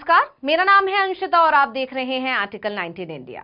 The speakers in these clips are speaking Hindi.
नमस्कार मेरा नाम है अंशिता और आप देख रहे हैं आर्टिकल 19 इंडिया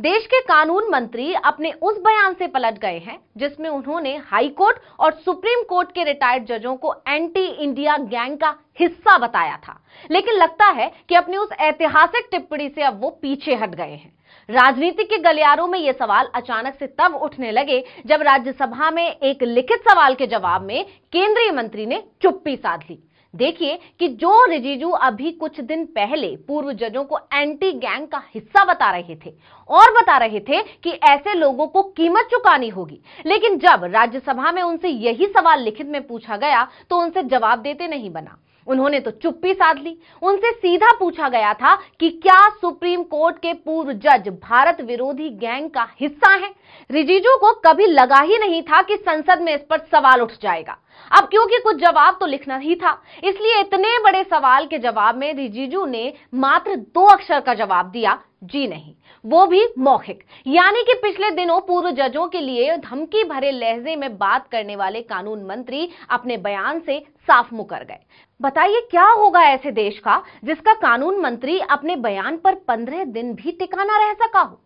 देश के कानून मंत्री अपने उस बयान से पलट गए हैं जिसमें उन्होंने हाई कोर्ट और सुप्रीम कोर्ट के रिटायर्ड जजों को एंटी इंडिया गैंग का हिस्सा बताया था लेकिन लगता है कि अपनी उस ऐतिहासिक टिप्पणी से अब वो पीछे हट गए हैं राजनीति के गलियारों में यह सवाल अचानक से तब उठने लगे जब राज्यसभा में एक लिखित सवाल के जवाब में केंद्रीय मंत्री ने चुप्पी साध ली देखिए कि जो रिजिजू अभी कुछ दिन पहले पूर्व जजों को एंटी गैंग का हिस्सा बता रहे थे और बता रहे थे कि ऐसे लोगों को कीमत चुकानी होगी लेकिन जब राज्यसभा में उनसे यही सवाल लिखित में पूछा गया तो उनसे जवाब देते नहीं बना उन्होंने तो चुप्पी साध ली उनसे सीधा पूछा गया था कि क्या सुप्रीम कोर्ट के पूर्व जज भारत विरोधी गैंग का हिस्सा है रिजिजू को कभी लगा ही नहीं था कि संसद में इस पर सवाल उठ जाएगा अब क्योंकि कुछ जवाब तो लिखना ही था इसलिए इतने बड़े सवाल के जवाब में रिजिजू ने मात्र दो अक्षर का जवाब दिया जी नहीं वो भी मौखिक यानी कि पिछले दिनों पूर्व जजों के लिए धमकी भरे लहजे में बात करने वाले कानून मंत्री अपने बयान से साफ मुकर गए बताइए क्या होगा ऐसे देश का जिसका कानून मंत्री अपने बयान पर पंद्रह दिन भी टिकाना रह सका हो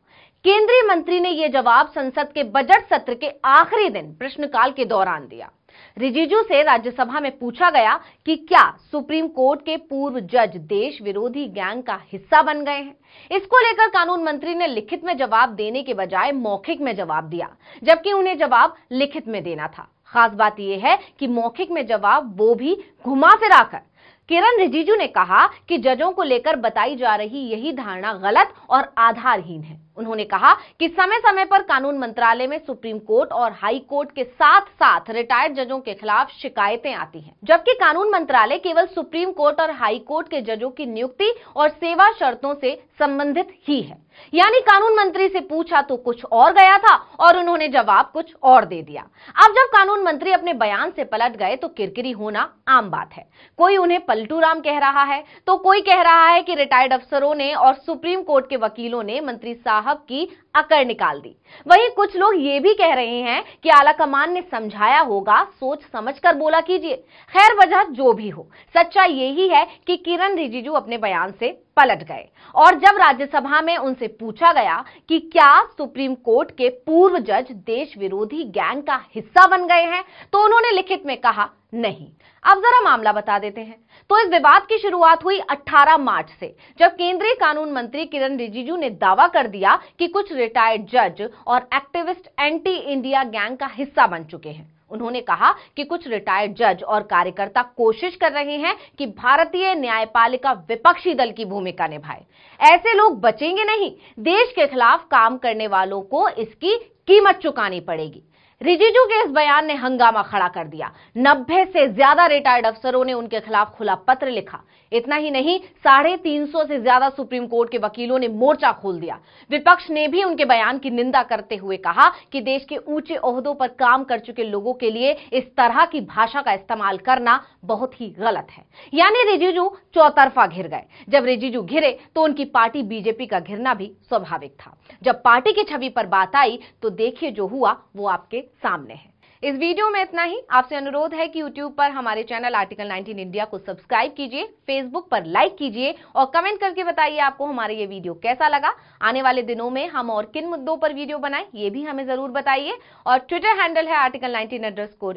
केंद्रीय मंत्री ने यह जवाब संसद के बजट सत्र के आखिरी दिन प्रश्नकाल के दौरान दिया रिजिजू से राज्यसभा में पूछा गया कि क्या सुप्रीम कोर्ट के पूर्व जज देश विरोधी गैंग का हिस्सा बन गए हैं इसको लेकर कानून मंत्री ने लिखित में जवाब देने के बजाय मौखिक में जवाब दिया जबकि उन्हें जवाब लिखित में देना था खास बात यह है कि मौखिक में जवाब वो भी घुमा फिराकर किरण रिजिजू ने कहा कि जजों को लेकर बताई जा रही यही धारणा गलत और आधारहीन है उन्होंने कहा कि समय समय पर कानून मंत्रालय में सुप्रीम कोर्ट और हाई कोर्ट के साथ साथ रिटायर्ड जजों के खिलाफ शिकायतें आती हैं जबकि कानून मंत्रालय केवल सुप्रीम कोर्ट और हाई कोर्ट के जजों की नियुक्ति और सेवा शर्तों से संबंधित ही है यानी कानून मंत्री से पूछा तो कुछ और गया था और उन्होंने जवाब कुछ और दे दिया अब जब कानून मंत्री अपने बयान से पलट गए तो किरकिरी होना आम बात है कोई उन्हें पलटू राम कह रहा है तो कोई कह रहा है कि रिटायर्ड अफसरों ने और सुप्रीम कोर्ट के वकीलों ने मंत्री साहब साहब की अकड़ निकाल दी वहीं कुछ लोग ये भी कह रहे हैं कि आला कमान ने समझाया होगा सोच समझ कर बोला कीजिए खैर वजह जो भी हो सच्चा यही है कि किरण रिजिजू अपने बयान से पलट गए और जब राज्यसभा में उनसे पूछा गया कि क्या सुप्रीम कोर्ट के पूर्व जज देश विरोधी गैंग का हिस्सा बन गए हैं तो उन्होंने लिखित में कहा नहीं अब जरा मामला बता देते हैं तो इस विवाद की शुरुआत हुई 18 मार्च से जब केंद्रीय कानून मंत्री किरण रिजिजू ने दावा कर दिया कि कुछ रिटायर्ड जज और एक्टिविस्ट एंटी इंडिया गैंग का हिस्सा बन चुके हैं उन्होंने कहा कि कुछ रिटायर्ड जज और कार्यकर्ता कोशिश कर रहे हैं कि भारतीय न्यायपालिका विपक्षी दल की भूमिका निभाए ऐसे लोग बचेंगे नहीं देश के खिलाफ काम करने वालों को इसकी कीमत चुकानी पड़ेगी रिजिजू के इस बयान ने हंगामा खड़ा कर दिया नब्बे से ज्यादा रिटायर्ड अफसरों ने उनके खिलाफ खुला पत्र लिखा इतना ही नहीं साढ़े तीन सौ से ज्यादा सुप्रीम कोर्ट के वकीलों ने मोर्चा खोल दिया विपक्ष ने भी उनके बयान की निंदा करते हुए कहा कि देश के ऊंचे ओहदों पर काम कर चुके लोगों के लिए इस तरह की भाषा का इस्तेमाल करना बहुत ही गलत है यानी रिजिजू चौतरफा घिर गए जब रिजिजू घिरे तो उनकी पार्टी बीजेपी का घिरना भी स्वाभाविक था जब पार्टी की छवि पर बात आई तो देखिए जो हुआ वो आपके सामने है इस वीडियो में इतना ही आपसे अनुरोध है कि YouTube पर हमारे चैनल आर्टिकल 19 इंडिया को सब्सक्राइब कीजिए Facebook पर लाइक कीजिए और कमेंट करके बताइए आपको हमारा ये वीडियो कैसा लगा आने वाले दिनों में हम और किन मुद्दों पर वीडियो बनाएं ये भी हमें जरूर बताइए और ट्विटर हैंडल है आर्टिकल नाइनटीन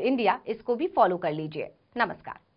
इंडिया इसको भी फॉलो कर लीजिए नमस्कार